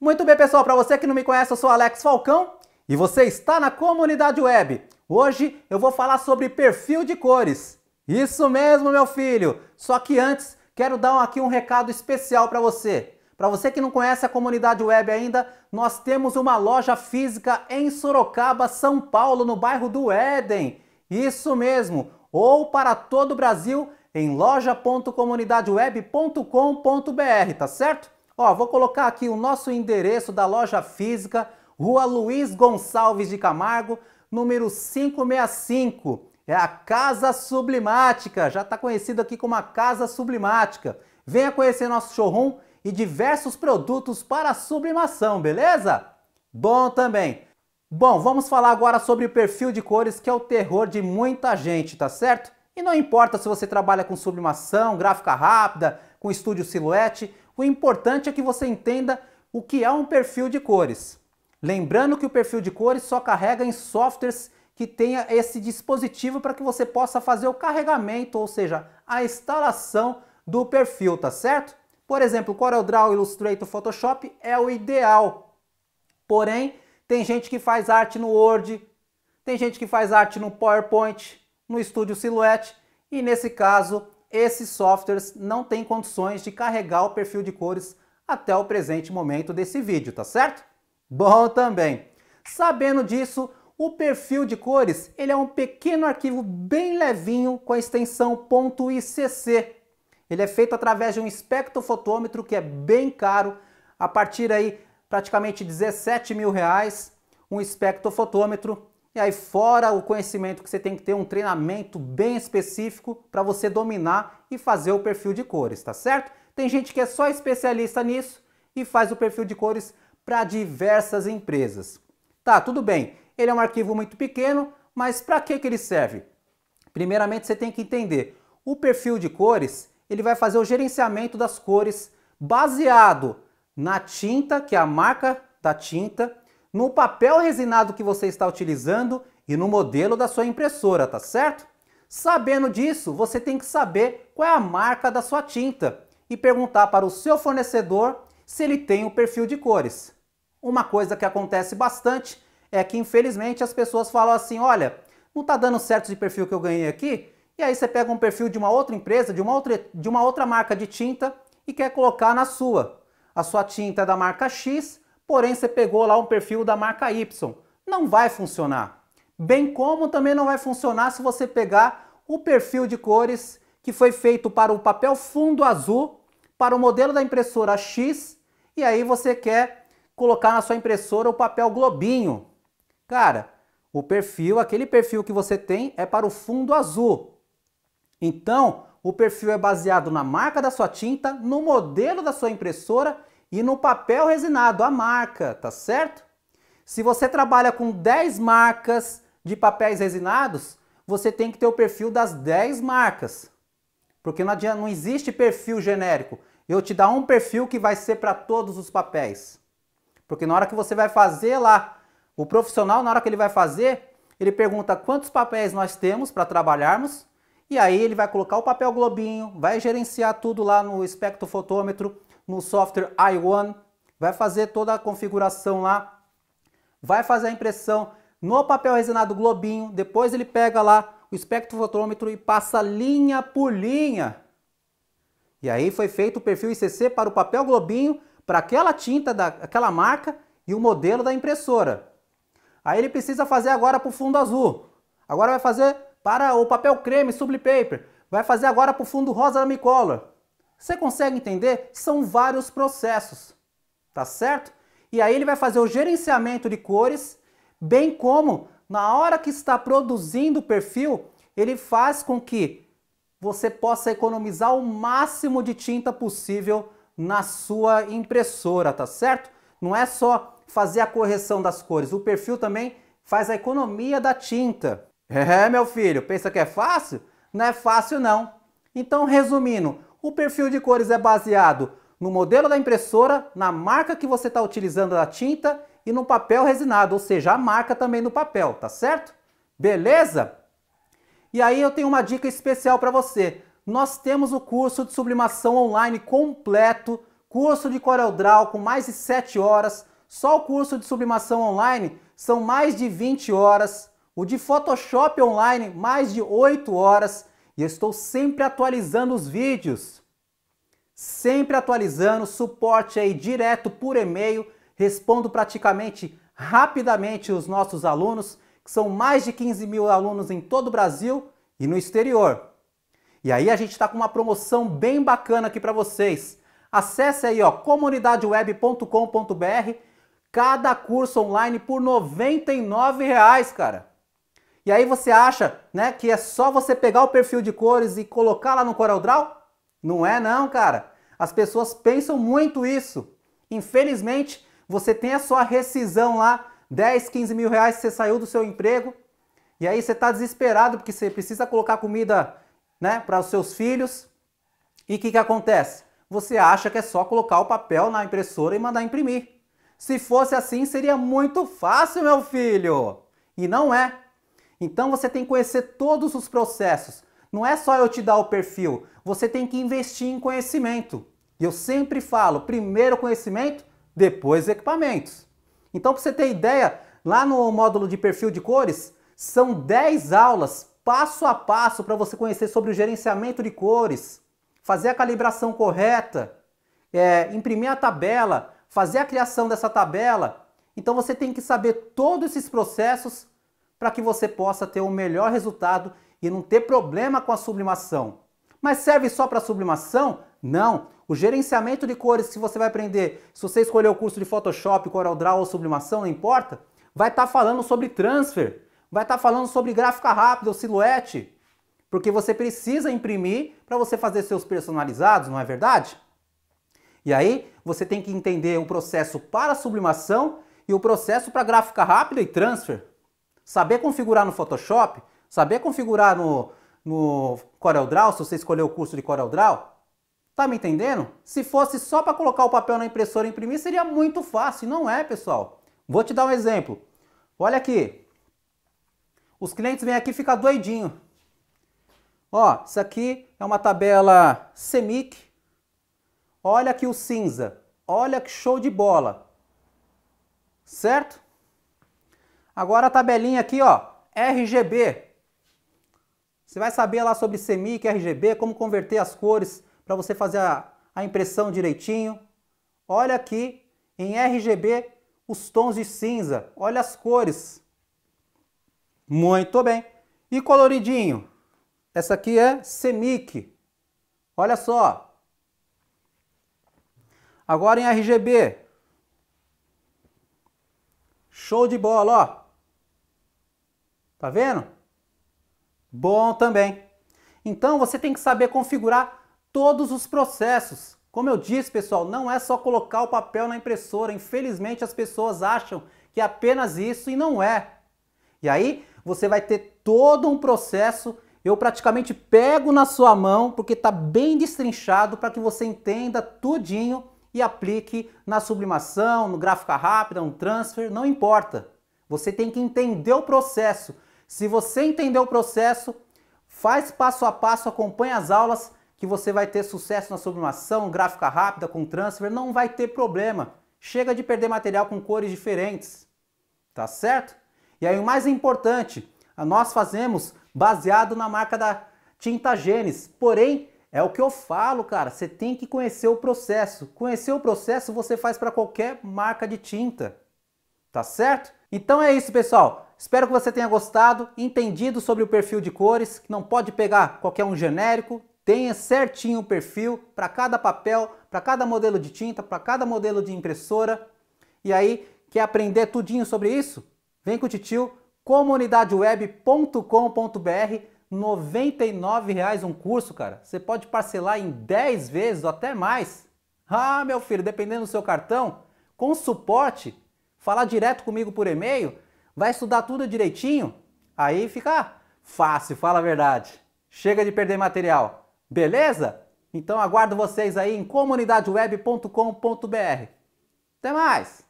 Muito bem, pessoal, para você que não me conhece, eu sou Alex Falcão e você está na comunidade web. Hoje eu vou falar sobre perfil de cores. Isso mesmo, meu filho. Só que antes, quero dar aqui um recado especial para você. Para você que não conhece a comunidade web ainda, nós temos uma loja física em Sorocaba, São Paulo, no bairro do Éden. Isso mesmo. Ou para todo o Brasil em loja.comunidadeweb.com.br, tá certo? Ó, vou colocar aqui o nosso endereço da loja física, Rua Luiz Gonçalves de Camargo, número 565. É a Casa Sublimática, já está conhecido aqui como a Casa Sublimática. Venha conhecer nosso showroom e diversos produtos para sublimação, beleza? Bom também. Bom, vamos falar agora sobre o perfil de cores, que é o terror de muita gente, tá certo? E não importa se você trabalha com sublimação, gráfica rápida, com estúdio silhuete, o importante é que você entenda o que é um perfil de cores. Lembrando que o perfil de cores só carrega em softwares que tenha esse dispositivo para que você possa fazer o carregamento, ou seja, a instalação do perfil, tá certo? Por exemplo, CorelDRAW, Illustrator, Photoshop é o ideal. Porém, tem gente que faz arte no Word, tem gente que faz arte no PowerPoint, no Studio Silhouette, e nesse caso esses softwares não têm condições de carregar o perfil de cores até o presente momento desse vídeo, tá certo? Bom também! Sabendo disso, o perfil de cores ele é um pequeno arquivo bem levinho com a extensão .icc. Ele é feito através de um espectrofotômetro que é bem caro, a partir aí praticamente 17 mil reais, um espectrofotômetro e aí, fora o conhecimento que você tem que ter, um treinamento bem específico para você dominar e fazer o perfil de cores, tá certo? Tem gente que é só especialista nisso e faz o perfil de cores para diversas empresas. Tá, tudo bem. Ele é um arquivo muito pequeno, mas para que, que ele serve? Primeiramente, você tem que entender. O perfil de cores, ele vai fazer o gerenciamento das cores baseado na tinta, que é a marca da tinta, no papel resinado que você está utilizando e no modelo da sua impressora, tá certo? Sabendo disso, você tem que saber qual é a marca da sua tinta e perguntar para o seu fornecedor se ele tem o perfil de cores. Uma coisa que acontece bastante é que infelizmente as pessoas falam assim, olha, não está dando certo esse perfil que eu ganhei aqui, e aí você pega um perfil de uma outra empresa, de uma outra, de uma outra marca de tinta e quer colocar na sua. A sua tinta é da marca X porém você pegou lá um perfil da marca Y. Não vai funcionar. Bem como também não vai funcionar se você pegar o perfil de cores que foi feito para o papel fundo azul, para o modelo da impressora X, e aí você quer colocar na sua impressora o papel globinho. Cara, o perfil, aquele perfil que você tem é para o fundo azul. Então, o perfil é baseado na marca da sua tinta, no modelo da sua impressora e no papel resinado, a marca, tá certo? Se você trabalha com 10 marcas de papéis resinados, você tem que ter o perfil das 10 marcas. Porque não, adianta, não existe perfil genérico. Eu te dar um perfil que vai ser para todos os papéis. Porque na hora que você vai fazer lá, o profissional, na hora que ele vai fazer, ele pergunta quantos papéis nós temos para trabalharmos, e aí ele vai colocar o papel globinho, vai gerenciar tudo lá no espectrofotômetro, no software iOne, vai fazer toda a configuração lá, vai fazer a impressão no papel resinado globinho, depois ele pega lá o espectrofotômetro e passa linha por linha. E aí foi feito o perfil ICC para o papel globinho, para aquela tinta daquela marca e o modelo da impressora. Aí ele precisa fazer agora para o fundo azul. Agora vai fazer para o papel creme, subli paper. Vai fazer agora para o fundo rosa Micolor. Você consegue entender? São vários processos, tá certo? E aí ele vai fazer o gerenciamento de cores, bem como na hora que está produzindo o perfil, ele faz com que você possa economizar o máximo de tinta possível na sua impressora, tá certo? Não é só fazer a correção das cores, o perfil também faz a economia da tinta. É, meu filho, pensa que é fácil? Não é fácil não. Então, resumindo, o perfil de cores é baseado no modelo da impressora, na marca que você está utilizando da tinta e no papel resinado, ou seja, a marca também no papel, tá certo? Beleza? E aí eu tenho uma dica especial para você. Nós temos o curso de sublimação online completo, curso de CorelDRAW com mais de 7 horas, só o curso de sublimação online são mais de 20 horas, o de Photoshop online mais de 8 horas, e estou sempre atualizando os vídeos. Sempre atualizando, suporte aí direto por e-mail, respondo praticamente rapidamente os nossos alunos, que são mais de 15 mil alunos em todo o Brasil e no exterior. E aí a gente está com uma promoção bem bacana aqui para vocês. Acesse aí, ó, comunidadeweb.com.br, cada curso online por R$ 99, reais, cara. E aí você acha, né, que é só você pegar o perfil de cores e colocar lá no CorelDRAW? Não é não, cara. As pessoas pensam muito isso. Infelizmente, você tem a sua rescisão lá, 10, 15 mil reais, você saiu do seu emprego, e aí você está desesperado porque você precisa colocar comida né, para os seus filhos. E o que, que acontece? Você acha que é só colocar o papel na impressora e mandar imprimir. Se fosse assim, seria muito fácil, meu filho! E não é. Então você tem que conhecer todos os processos. Não é só eu te dar o perfil, você tem que investir em conhecimento. E eu sempre falo, primeiro conhecimento, depois equipamentos. Então, para você ter ideia, lá no módulo de perfil de cores, são 10 aulas passo a passo para você conhecer sobre o gerenciamento de cores, fazer a calibração correta, é, imprimir a tabela, fazer a criação dessa tabela. Então você tem que saber todos esses processos para que você possa ter o um melhor resultado e não ter problema com a sublimação. Mas serve só para sublimação? Não. O gerenciamento de cores que você vai aprender, se você escolher o curso de Photoshop, CorelDRAW ou sublimação, não importa, vai estar tá falando sobre transfer, vai estar tá falando sobre gráfica rápida ou silhuete, porque você precisa imprimir para você fazer seus personalizados, não é verdade? E aí, você tem que entender o processo para sublimação e o processo para gráfica rápida e transfer. Saber configurar no Photoshop, saber configurar no, no CorelDRAW, se você escolher o curso de CorelDRAW, tá me entendendo? Se fosse só para colocar o papel na impressora e imprimir, seria muito fácil. Não é, pessoal. Vou te dar um exemplo. Olha aqui. Os clientes vêm aqui e ficam doidinhos. Ó, isso aqui é uma tabela CEMIC. Olha aqui o cinza. Olha que show de bola. Certo? Agora a tabelinha aqui, ó, RGB. Você vai saber lá sobre CMYK, RGB, como converter as cores para você fazer a, a impressão direitinho. Olha aqui em RGB os tons de cinza. Olha as cores. Muito bem. E coloridinho? Essa aqui é CMYK. Olha só. Agora em RGB. Show de bola, ó. Tá vendo? Bom também. Então você tem que saber configurar todos os processos. Como eu disse, pessoal, não é só colocar o papel na impressora. Infelizmente as pessoas acham que é apenas isso e não é. E aí você vai ter todo um processo. Eu praticamente pego na sua mão porque está bem destrinchado para que você entenda tudinho e aplique na sublimação, no gráfica rápida, no transfer, não importa. Você tem que entender o processo se você entender o processo, faz passo a passo, acompanha as aulas, que você vai ter sucesso na sublimação, gráfica rápida, com transfer, não vai ter problema. Chega de perder material com cores diferentes, tá certo? E aí o mais importante, nós fazemos baseado na marca da tinta Gênesis, porém é o que eu falo, cara. Você tem que conhecer o processo. Conhecer o processo você faz para qualquer marca de tinta. Tá certo? Então é isso, pessoal espero que você tenha gostado, entendido sobre o perfil de cores, que não pode pegar qualquer um genérico, tenha certinho o perfil para cada papel, para cada modelo de tinta, para cada modelo de impressora. E aí, quer aprender tudinho sobre isso? Vem com o titio, comunidadeweb.com.br, R$ reais um curso, cara. Você pode parcelar em 10 vezes ou até mais. Ah, meu filho, dependendo do seu cartão, com suporte, falar direto comigo por e-mail, Vai estudar tudo direitinho? Aí fica ah, fácil, fala a verdade. Chega de perder material. Beleza? Então aguardo vocês aí em comunidadeweb.com.br. Até mais!